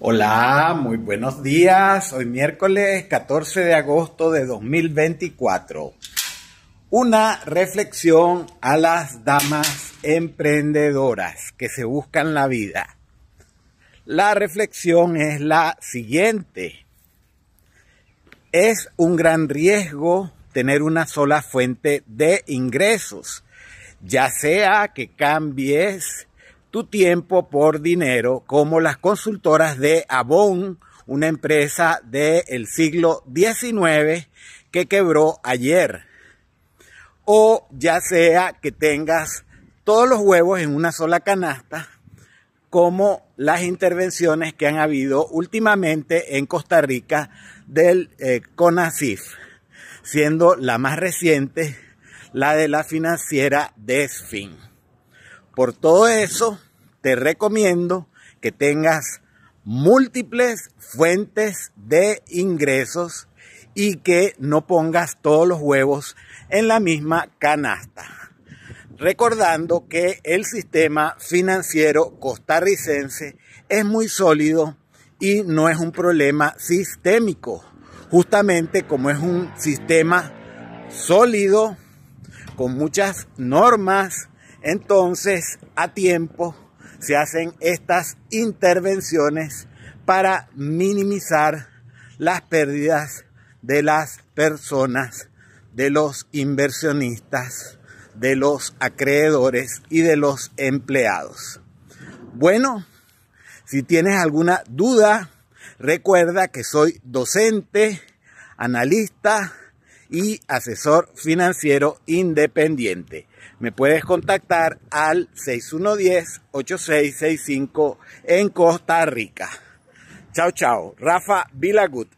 Hola, muy buenos días. Hoy miércoles 14 de agosto de 2024. Una reflexión a las damas emprendedoras que se buscan la vida. La reflexión es la siguiente. Es un gran riesgo tener una sola fuente de ingresos, ya sea que cambies tu tiempo por dinero como las consultoras de Avon, una empresa del siglo XIX que quebró ayer. O ya sea que tengas todos los huevos en una sola canasta, como las intervenciones que han habido últimamente en Costa Rica del Conasif, eh, CONACIF, siendo la más reciente la de la financiera Desfin. Por todo eso, te recomiendo que tengas múltiples fuentes de ingresos y que no pongas todos los huevos en la misma canasta. Recordando que el sistema financiero costarricense es muy sólido y no es un problema sistémico. Justamente como es un sistema sólido, con muchas normas, entonces a tiempo se hacen estas intervenciones para minimizar las pérdidas de las personas, de los inversionistas, de los acreedores y de los empleados. Bueno, si tienes alguna duda, recuerda que soy docente, analista, y asesor financiero independiente. Me puedes contactar al 6110-8665 en Costa Rica. Chao, chao. Rafa Vilagut.